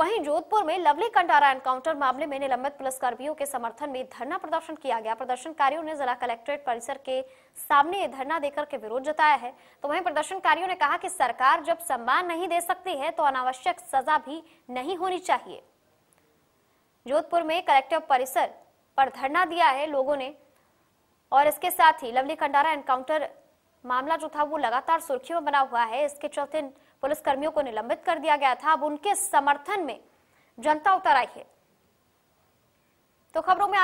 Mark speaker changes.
Speaker 1: वहीं जोधपुर में lovely Kandara encounter मामले में निलंबित पुलिसकर्मियों के समर्थन में धरना प्रदर्शन किया गया प्रदर्शनकारियों ने जिला कलेक्ट्रेट परिसर के सामने धरना देकर के विरोध जताया है तो वहीं प्रदर्शनकारियों ने कहा कि सरकार जब सम्मान नहीं दे सकती है तो अनावश्यक सजा भी नहीं होनी चाहिए जोधपुर में कलेक्टर परिसर पर धरना दिया है लोगों ने और इसके साथ ही लवली कंडारा एनकाउंटर मामला जो था वो लगातार सुर्खियों में बना हुआ है इसके चलते पुलिसकर्मियों को निलंबित कर दिया गया था अब उनके समर्थन में जनता उतर आई है तो खबरों में